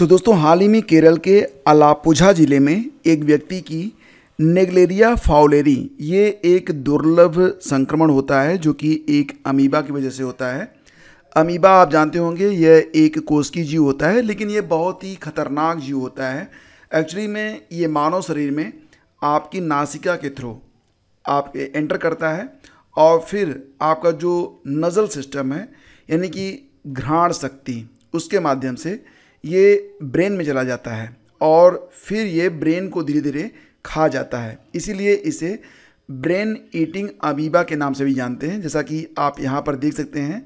तो दोस्तों हाल ही में केरल के अलापुझा ज़िले में एक व्यक्ति की नेगलेरिया फाउलेरी ये एक दुर्लभ संक्रमण होता है जो कि एक अमीबा की वजह से होता है अमीबा आप जानते होंगे यह एक की जीव होता है लेकिन ये बहुत ही खतरनाक जीव होता है एक्चुअली में ये मानव शरीर में आपकी नासिका के थ्रू आप एंटर करता है और फिर आपका जो नज़ल सिस्टम है यानी कि घ्राण शक्ति उसके माध्यम से ये ब्रेन में चला जाता है और फिर ये ब्रेन को धीरे धीरे खा जाता है इसीलिए इसे ब्रेन ईटिंग अमीबा के नाम से भी जानते हैं जैसा कि आप यहाँ पर देख सकते हैं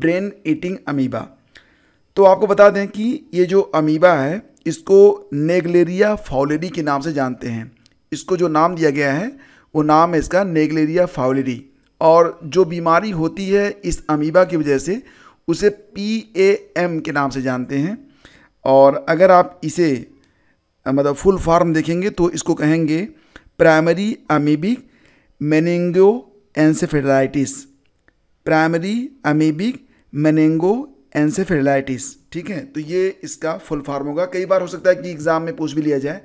ब्रेन ईटिंग अमीबा तो आपको बता दें कि ये जो अमीबा है इसको नेगलेरिया फाउलेरी के नाम से जानते हैं इसको जो नाम दिया गया है वो नाम है इसका नेगलेरिया फाउलेरी और जो बीमारी होती है इस अमीबा की वजह से उसे पी एम के नाम से जानते हैं और अगर आप इसे मतलब फुल फॉर्म देखेंगे तो इसको कहेंगे primary amoebic meningoencephalitis primary amoebic meningoencephalitis ठीक है तो ये इसका फुल फॉर्म होगा कई बार हो सकता है कि एग्ज़ाम में पूछ भी लिया जाए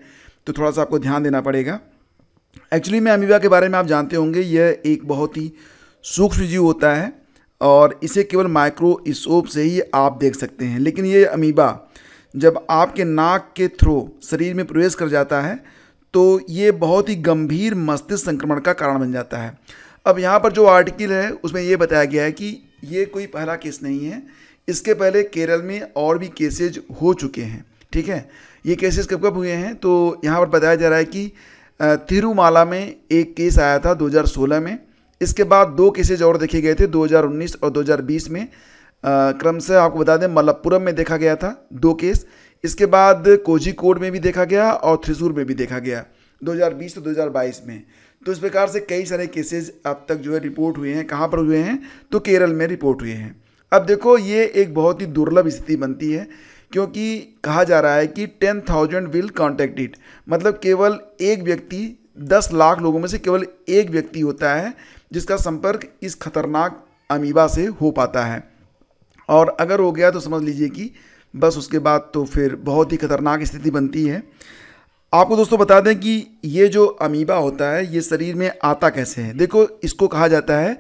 तो थोड़ा सा आपको ध्यान देना पड़ेगा एक्चुअली में अमीबा के बारे में आप जानते होंगे यह एक बहुत ही सूक्ष्म जीव होता है और इसे केवल माइक्रोस्कोप से ही आप देख सकते हैं लेकिन ये अमीबा जब आपके नाक के थ्रू शरीर में प्रवेश कर जाता है तो ये बहुत ही गंभीर मस्तिष्क संक्रमण का कारण बन जाता है अब यहाँ पर जो आर्टिकल है उसमें ये बताया गया है कि ये कोई पहला केस नहीं है इसके पहले केरल में और भी केसेज हो चुके हैं ठीक है ये केसेस कब कब हुए हैं तो यहाँ पर बताया जा रहा है कि तिरुमाला में एक केस आया था 2016 में इसके बाद दो केसेज और देखे गए थे 2019 और 2020 में क्रम से आपको बता दें मलप्पुरम में देखा गया था दो केस इसके बाद कोझिकोड में भी देखा गया और थ्रिसूर में भी देखा गया 2020 तो 2022 में तो इस प्रकार से कई सारे केसेज अब तक जो है रिपोर्ट हुए हैं कहाँ पर हुए हैं तो केरल में रिपोर्ट हुए हैं अब देखो ये एक बहुत ही दुर्लभ स्थिति बनती है क्योंकि कहा जा रहा है कि टेन थाउजेंड विल कॉन्टेक्टेड मतलब केवल एक व्यक्ति दस लाख लोगों में से केवल एक व्यक्ति होता है जिसका संपर्क इस खतरनाक अमीबा से हो पाता है और अगर हो गया तो समझ लीजिए कि बस उसके बाद तो फिर बहुत ही खतरनाक स्थिति बनती है आपको दोस्तों बता दें कि ये जो अमीबा होता है ये शरीर में आता कैसे है देखो इसको कहा जाता है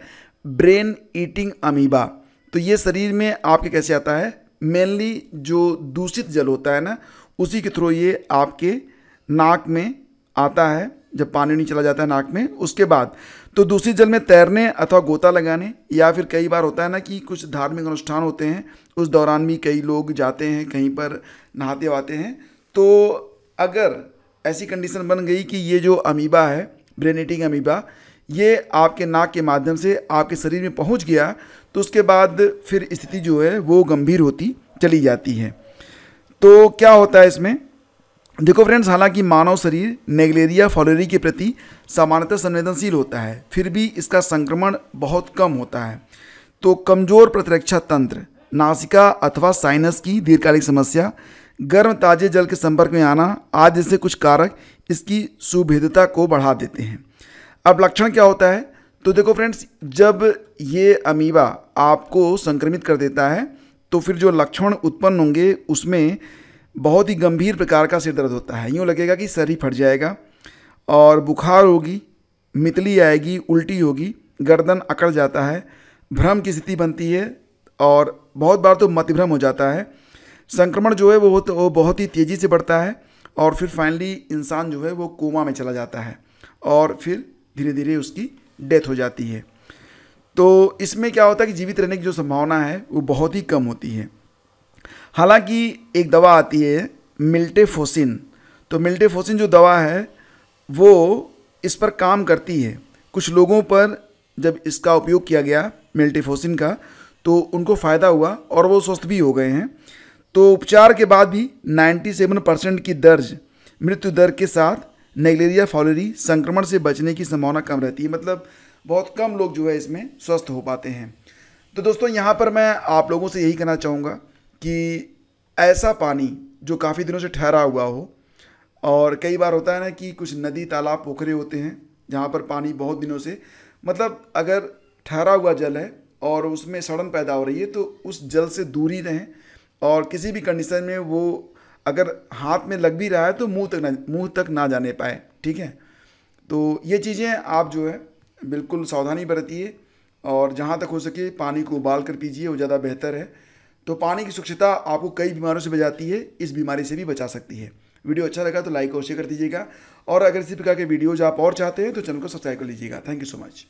ब्रेन ईटिंग अमीबा तो ये शरीर में आपके कैसे आता है मेनली जो दूषित जल होता है ना उसी के थ्रू ये आपके नाक में आता है जब पानी नहीं चला जाता है नाक में उसके बाद तो दूसरी जल में तैरने अथवा गोता लगाने या फिर कई बार होता है ना कि कुछ धार्मिक अनुष्ठान होते हैं उस दौरान भी कई लोग जाते हैं कहीं पर नहाते वाते हैं तो अगर ऐसी कंडीशन बन गई कि ये जो अमीबा है ब्रेनेटिंग अमीबा ये आपके नाक के माध्यम से आपके शरीर में पहुंच गया तो उसके बाद फिर स्थिति जो है वो गंभीर होती चली जाती है तो क्या होता है इसमें देखो फ्रेंड्स हालांकि मानव शरीर नेगलेरिया फॉलेरी के प्रति सामान्यतः संवेदनशील होता है फिर भी इसका संक्रमण बहुत कम होता है तो कमज़ोर प्रतिरक्षा तंत्र नासिका अथवा साइनस की दीर्घकालिक समस्या गर्म ताजे जल के संपर्क में आना आदि जैसे कुछ कारक इसकी सुभेदता को बढ़ा देते हैं अब लक्षण क्या होता है तो देखो फ्रेंड्स जब ये अमीबा आपको संक्रमित कर देता है तो फिर जो लक्षण उत्पन्न होंगे उसमें बहुत ही गंभीर प्रकार का सिर दर्द होता है यूँ लगेगा कि सर ही फट जाएगा और बुखार होगी मितली आएगी उल्टी होगी गर्दन अकड़ जाता है भ्रम की स्थिति बनती है और बहुत बार तो मतिभ्रम हो जाता है संक्रमण जो है वो तो वो बहुत ही तेज़ी से बढ़ता है और फिर फाइनली इंसान जो है वो कोमा में चला जाता है और फिर धीरे धीरे उसकी डेथ हो जाती है तो इसमें क्या होता है कि जीवित रहने की जो संभावना है वो बहुत ही कम होती है हालांकि एक दवा आती है मिल्टेफोसिन तो मिल्टेफोसिन जो दवा है वो इस पर काम करती है कुछ लोगों पर जब इसका उपयोग किया गया मिल्टेफोसिन का तो उनको फ़ायदा हुआ और वो स्वस्थ भी हो गए हैं तो उपचार के बाद भी 97 परसेंट की दर्ज मृत्यु दर के साथ नेगलेरिया फॉलेरी संक्रमण से बचने की संभावना कम रहती है मतलब बहुत कम लोग जो है इसमें स्वस्थ हो पाते हैं तो दोस्तों यहाँ पर मैं आप लोगों से यही कहना चाहूँगा कि ऐसा पानी जो काफ़ी दिनों से ठहरा हुआ हो और कई बार होता है ना कि कुछ नदी तालाब पोखरे होते हैं जहाँ पर पानी बहुत दिनों से मतलब अगर ठहरा हुआ जल है और उसमें सड़न पैदा हो रही है तो उस जल से दूरी रहें और किसी भी कंडीशन में वो अगर हाथ में लग भी रहा है तो मुंह तक ना मुँह तक ना जाने पाए ठीक है तो ये चीज़ें आप जो है बिल्कुल सावधानी बरतिए और जहाँ तक हो सके पानी को उबाल कर पीजिए वो ज़्यादा बेहतर है तो पानी की स्वच्छता आपको कई बीमारियों से बचाती है इस बीमारी से भी बचा सकती है वीडियो अच्छा लगा तो लाइक और शेयर कर दीजिएगा और अगर इसी प्रकार के वीडियोज आप और चाहते हैं तो चैनल को सब्सक्राइब कर लीजिएगा थैंक यू सो मच